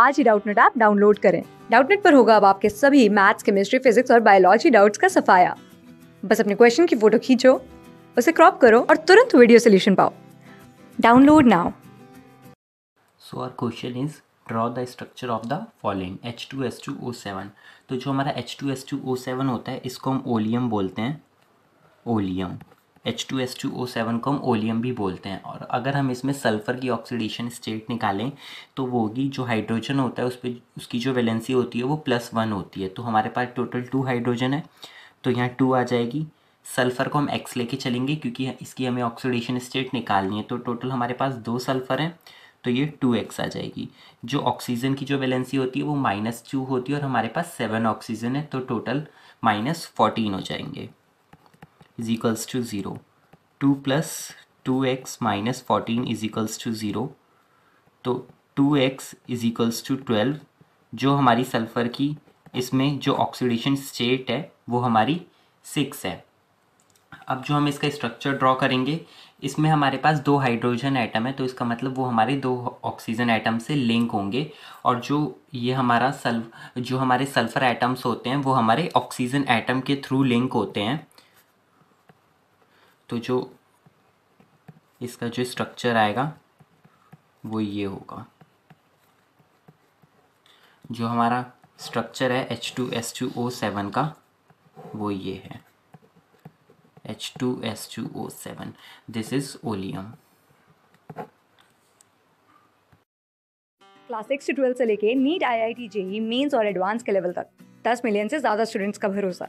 आज ही Doubtnut app download करें डाउटनेट पर होगा अब आपके सभी मैथ्स केमिस्ट्री फिजिक्स और बायोलॉजी डाउट्स का सफाया बस अपने क्वेश्चन की फोटो खींचो उसे क्रॉप करो और तुरंत वीडियो सोल्यूशन पाओ download now so our question is draw the structure of the following H two S two O seven तो जो हमारा H two S two O seven होता है इसको हम ओलियम बोलते हैं oleum H two S two O seven को हम ओलियम भी बोलते हैं और अगर हम इसमें सल्फ़र की ऑक्सीडेशन स्टेट निकालें तो वो होगी जो हाइड्रोजन होता है उस पर उसकी जो वैलेंसी होती है वो प्लस वन होती है तो हमारे पास टोटल टू हाइड्रोजन है तो यहाँ टू आ जाएगी सल्फ़र को हम एक्स लेके चलेंगे क्योंकि इसकी हमें ऑक्सीडेशन स्टेट निकालनी है तो टोटल हमारे पास दो सल्फ़र हैं तो ये टू एक्स आ जाएगी जो ऑक्सीजन की जो वैलेंसी होती है वो माइनस टू होती है और हमारे पास सेवन ऑक्सीजन है तो टोटल माइनस फोर्टीन हो जाएंगे is equals to zero two plus two X minus fourteen is equals to zero तो two X is equals to twelve जो हमारी सल्फ़र की इसमें जो ऑक्सीडेशन स्टेट है वो हमारी सिक्स है अब जो हम इसका स्ट्रक्चर ड्रॉ करेंगे इसमें हमारे पास दो हाइड्रोजन आइटम है तो इसका मतलब वो हमारे दो ऑक्सीजन आइटम से लिंक होंगे और जो ये हमारा सल्फ जो हमारे सल्फ़र आइटम्स होते हैं वो हमारे ऑक्सीजन आइटम के थ्रू लिंक होते हैं तो जो इसका जो स्ट्रक्चर आएगा वो ये होगा जो हमारा स्ट्रक्चर है H two S two O seven का वो ये है H two S two O seven this is oleum class six to twelve से लेके NEET I I T JEE Mains और एडवांस के लेवल तक दस मिलियन से ज़्यादा स्टूडेंट्स का भरोसा